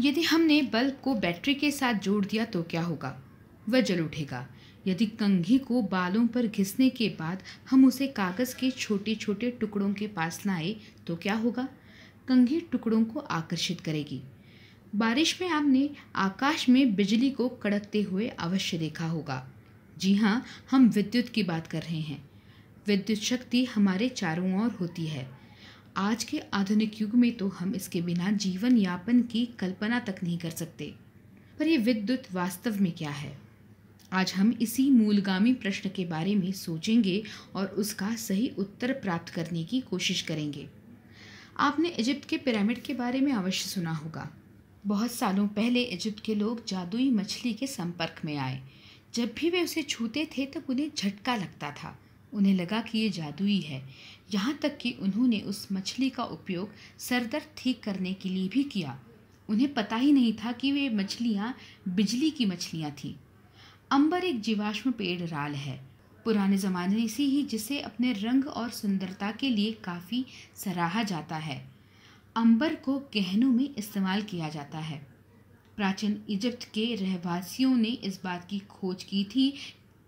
यदि हमने बल्ब को बैटरी के साथ जोड़ दिया तो क्या होगा वह जल उठेगा यदि कंघी को बालों पर घिसने के बाद हम उसे कागज़ के छोटे छोटे टुकड़ों के पास लाए तो क्या होगा कंघी टुकड़ों को आकर्षित करेगी बारिश में आपने आकाश में बिजली को कड़कते हुए अवश्य देखा होगा जी हाँ हम विद्युत की बात कर रहे हैं विद्युत शक्ति हमारे चारों ओर होती है आज के आधुनिक युग में तो हम इसके बिना जीवन यापन की कल्पना तक नहीं कर सकते पर यह विद्युत वास्तव में क्या है आज हम इसी मूलगामी प्रश्न के बारे में सोचेंगे और उसका सही उत्तर प्राप्त करने की कोशिश करेंगे आपने इजिप्ट के पिरामिड के बारे में अवश्य सुना होगा बहुत सालों पहले इजिप्ट के लोग जादुई मछली के संपर्क में आए जब भी वे उसे छूते थे तब उन्हें झटका लगता था उन्हें लगा कि ये जादुई है यहाँ तक कि उन्होंने उस मछली का उपयोग सरदर्द ठीक करने के लिए भी किया उन्हें पता ही नहीं था कि वे मछलियाँ बिजली की मछलियाँ थीं अंबर एक जीवाश्म पेड़ राल है पुराने ज़माने से ही जिसे अपने रंग और सुंदरता के लिए काफ़ी सराहा जाता है अंबर को गहनों में इस्तेमाल किया जाता है प्राचीन इजिप्ट के रहवासियों ने इस बात की खोज की थी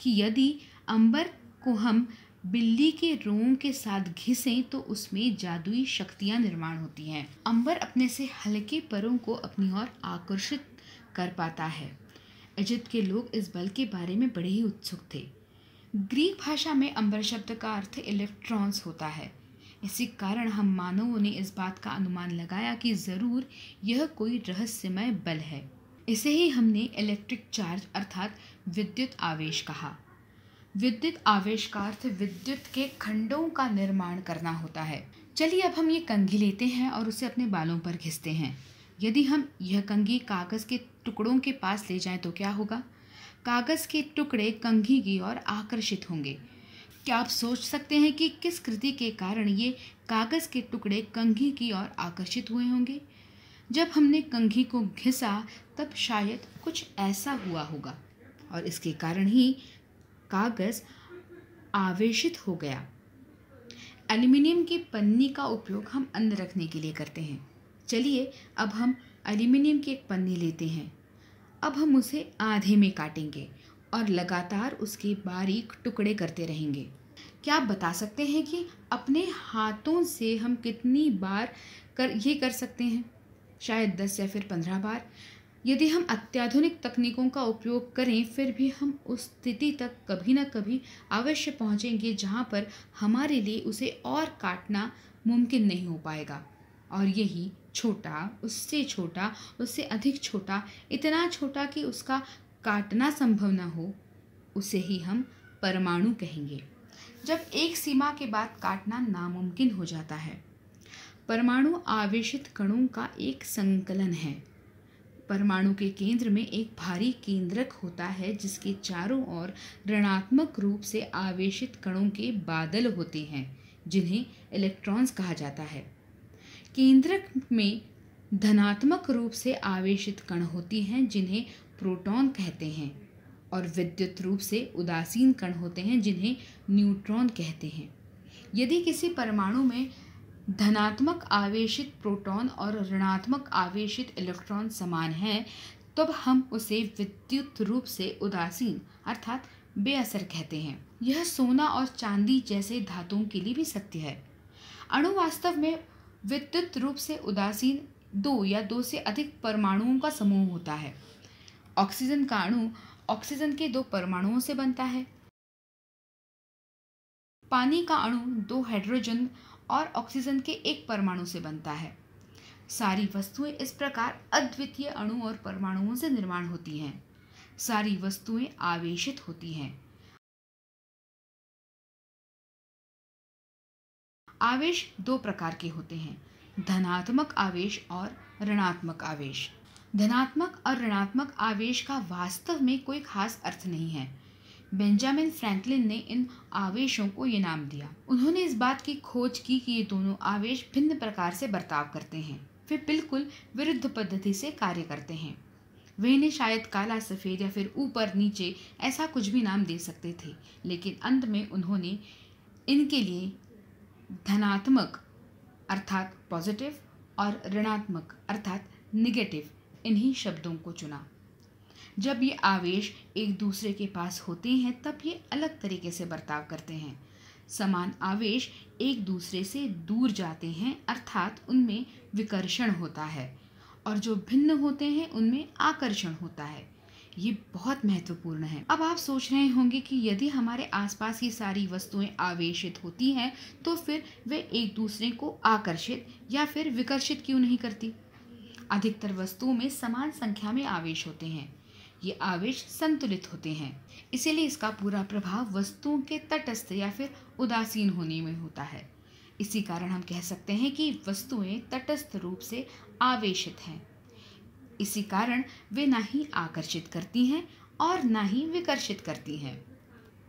कि यदि अंबर को हम बिल्ली के रोम के साथ घिसें तो उसमें जादुई शक्तियां निर्माण होती हैं अंबर अपने से हल्के परों को अपनी ओर आकर्षित कर पाता है इजिप्त के लोग इस बल के बारे में बड़े ही उत्सुक थे ग्रीक भाषा में अंबर शब्द का अर्थ इलेक्ट्रॉन्स होता है इसी कारण हम मानवों ने इस बात का अनुमान लगाया कि ज़रूर यह कोई रहस्यमय बल है इसे ही हमने इलेक्ट्रिक चार्ज अर्थात विद्युत आवेश कहा विद्युत आवेश का अर्थ विद्युत के खंडों का निर्माण करना होता है चलिए अब हम ये कंघी लेते हैं और उसे अपने बालों पर घिसते हैं यदि हम यह कंघी कागज़ के टुकड़ों के पास ले जाएं तो क्या होगा कागज़ के टुकड़े कंघी की ओर आकर्षित होंगे क्या आप सोच सकते हैं कि किस कृति के कारण ये कागज़ के टुकड़े कंघी की ओर आकर्षित हुए होंगे जब हमने कंघी को घिसा तब शायद कुछ ऐसा हुआ होगा और इसके कारण ही कागज़ आवेशित हो गया एल्युमिनियम की पन्नी का उपयोग हम अंदर रखने के लिए करते हैं चलिए अब हम एल्युमिनियम की एक पन्नी लेते हैं अब हम उसे आधे में काटेंगे और लगातार उसके बारीक टुकड़े करते रहेंगे क्या आप बता सकते हैं कि अपने हाथों से हम कितनी बार कर ये कर सकते हैं शायद दस या फिर पंद्रह बार यदि हम अत्याधुनिक तकनीकों का उपयोग करें फिर भी हम उस स्थिति तक कभी ना कभी अवश्य पहुंचेंगे जहां पर हमारे लिए उसे और काटना मुमकिन नहीं हो पाएगा और यही छोटा उससे छोटा उससे अधिक छोटा इतना छोटा कि उसका काटना संभव ना हो उसे ही हम परमाणु कहेंगे जब एक सीमा के बाद काटना नामुमकिन हो जाता है परमाणु आवेशित कणों का एक संकलन है परमाणु के केंद्र में एक भारी केंद्रक होता है जिसके चारों ओर ऋणात्मक रूप से आवेशित कणों के बादल होते हैं जिन्हें इलेक्ट्रॉन्स कहा जाता है केंद्रक में धनात्मक रूप से आवेशित कण होती हैं जिन्हें प्रोटॉन कहते हैं और विद्युत रूप से उदासीन कण होते हैं जिन्हें न्यूट्रॉन कहते हैं यदि किसी परमाणु में धनात्मक आवेशित प्रोटॉन और ऋणात्मक आवेशित इलेक्ट्रॉन समान हैं तब हम उसे विद्युत रूप से उदासीन अर्थात बेअसर कहते हैं यह सोना और चांदी जैसे धातुओं के लिए भी सत्य है अणु वास्तव में विद्युत रूप से उदासीन दो या दो से अधिक परमाणुओं का समूह होता है ऑक्सीजन का अणु ऑक्सीजन के दो परमाणुओं से बनता है पानी का अणु दो हाइड्रोजन और ऑक्सीजन के एक परमाणु से बनता है सारी वस्तुएं इस प्रकार अद्वितीय अणु और परमाणुओं से निर्माण होती हैं सारी वस्तुएं आवेशित होती हैं आवेश दो प्रकार के होते हैं धनात्मक आवेश और ऋणात्मक आवेश धनात्मक और ऋणात्मक आवेश का वास्तव में कोई खास अर्थ नहीं है बेंजामिन फ्रैंकलिन ने इन आवेशों को ये नाम दिया उन्होंने इस बात की खोज की कि ये दोनों आवेश भिन्न प्रकार से बर्ताव करते हैं वे बिल्कुल विरुद्ध पद्धति से कार्य करते हैं वे इन्हें शायद काला सफ़ेद या फिर ऊपर नीचे ऐसा कुछ भी नाम दे सकते थे लेकिन अंत में उन्होंने इनके लिए धनात्मक अर्थात पॉजिटिव और ऋणात्मक अर्थात निगेटिव इन्हीं शब्दों को चुना जब ये आवेश एक दूसरे के पास होते हैं तब ये अलग तरीके से बर्ताव करते हैं समान आवेश एक दूसरे से दूर जाते हैं अर्थात उनमें विकर्षण होता है और जो भिन्न होते हैं उनमें आकर्षण होता है ये बहुत महत्वपूर्ण है अब आप सोच रहे होंगे कि यदि हमारे आसपास की सारी वस्तुएं आवेशित होती हैं तो फिर वे एक दूसरे को आकर्षित या फिर विकर्षित क्यों नहीं करती अधिकतर वस्तुओं में समान संख्या में आवेश होते हैं ये आवेश संतुलित होते हैं इसीलिए इसका पूरा प्रभाव वस्तुओं के तटस्थ या फिर उदासीन होने में होता है इसी कारण हम कह सकते हैं कि वस्तुएं तटस्थ रूप से आवेशित हैं इसी कारण वे ना ही आकर्षित करती हैं और ना ही विकर्षित करती हैं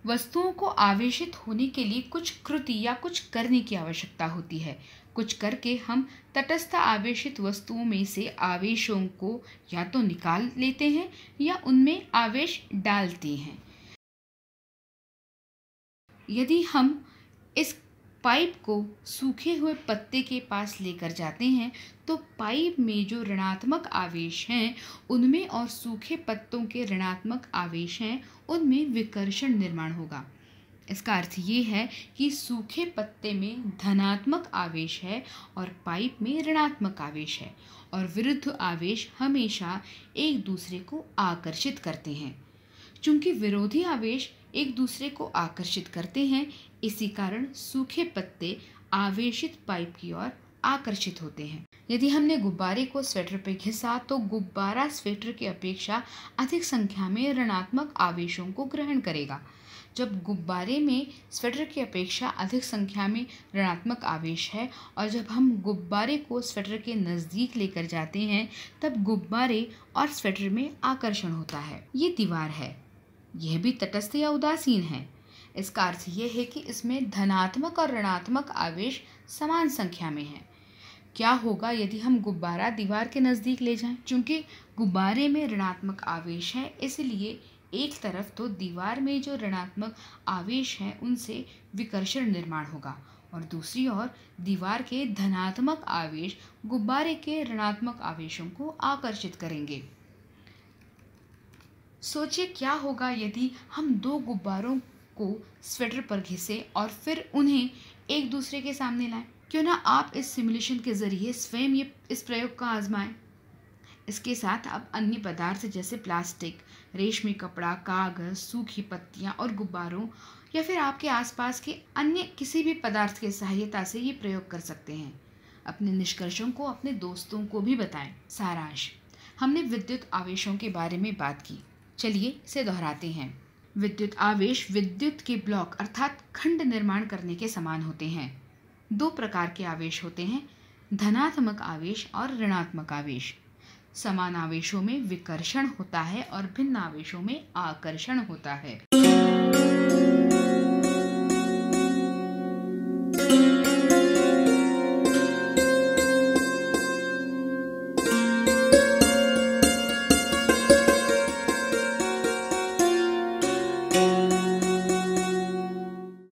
वस्तुओं को आवेशित होने के लिए कुछ कृति या कुछ करने की आवश्यकता होती है कुछ करके हम तटस्थ आवेशित वस्तुओं में से आवेशों को या तो निकाल लेते हैं या उनमें आवेश डालते हैं यदि हम इस पाइप को सूखे हुए पत्ते के पास लेकर जाते हैं तो पाइप में जो ऋणात्मक आवेश हैं उनमें और सूखे पत्तों के ऋणात्मक आवेश हैं उनमें विकर्षण निर्माण होगा इसका अर्थ ये है कि सूखे पत्ते में धनात्मक आवेश है और पाइप में ऋणात्मक आवेश है और विरुद्ध आवेश हमेशा एक दूसरे को आकर्षित करते हैं चूंकि विरोधी आवेश एक दूसरे को आकर्षित करते हैं इसी कारण सूखे पत्ते आवेशित पाइप की ओर आकर्षित होते हैं यदि हमने गुब्बारे को स्वेटर पर घिसा तो गुब्बारा स्वेटर की अपेक्षा अधिक संख्या में ऋणात्मक आवेशों को ग्रहण करेगा जब गुब्बारे में स्वेटर की अपेक्षा अधिक संख्या में ऋणात्मक आवेश है और जब हम गुब्बारे को स्वेटर के नज़दीक लेकर जाते हैं तब गुब्बारे और स्वेटर में आकर्षण होता है ये दीवार है यह भी तटस्थ या उदासीन है इसका अर्थ यह है कि इसमें धनात्मक और ऋणात्मक आवेश समान संख्या में है क्या होगा यदि हम गुब्बारा दीवार के नज़दीक ले जाएं? क्योंकि गुब्बारे में ऋणात्मक आवेश है इसलिए एक तरफ तो दीवार में जो ऋणात्मक आवेश है उनसे विकर्षण निर्माण होगा और दूसरी ओर दीवार के धनात्मक आवेश गुब्बारे के ऋणात्मक आवेशों को आकर्षित करेंगे सोचिए क्या होगा यदि हम दो गुब्बारों को स्वेटर पर घिसें और फिर उन्हें एक दूसरे के सामने लाएं क्यों ना आप इस सिमुलेशन के ज़रिए स्वयं ये इस प्रयोग का आजमाएं इसके साथ आप अन्य पदार्थ जैसे प्लास्टिक रेशमी कपड़ा कागज़ सूखी पत्तियाँ और गुब्बारों या फिर आपके आसपास के अन्य किसी भी पदार्थ के सहायता से ये प्रयोग कर सकते हैं अपने निष्कर्षों को अपने दोस्तों को भी बताएं सारांश हमने विद्युत आवेशों के बारे में बात की चलिए इसे दोहराते हैं विद्युत आवेश विद्युत के ब्लॉक अर्थात खंड निर्माण करने के समान होते हैं दो प्रकार के आवेश होते हैं धनात्मक आवेश और ऋणात्मक आवेश समान आवेशों में विकर्षण होता है और भिन्न आवेशों में आकर्षण होता है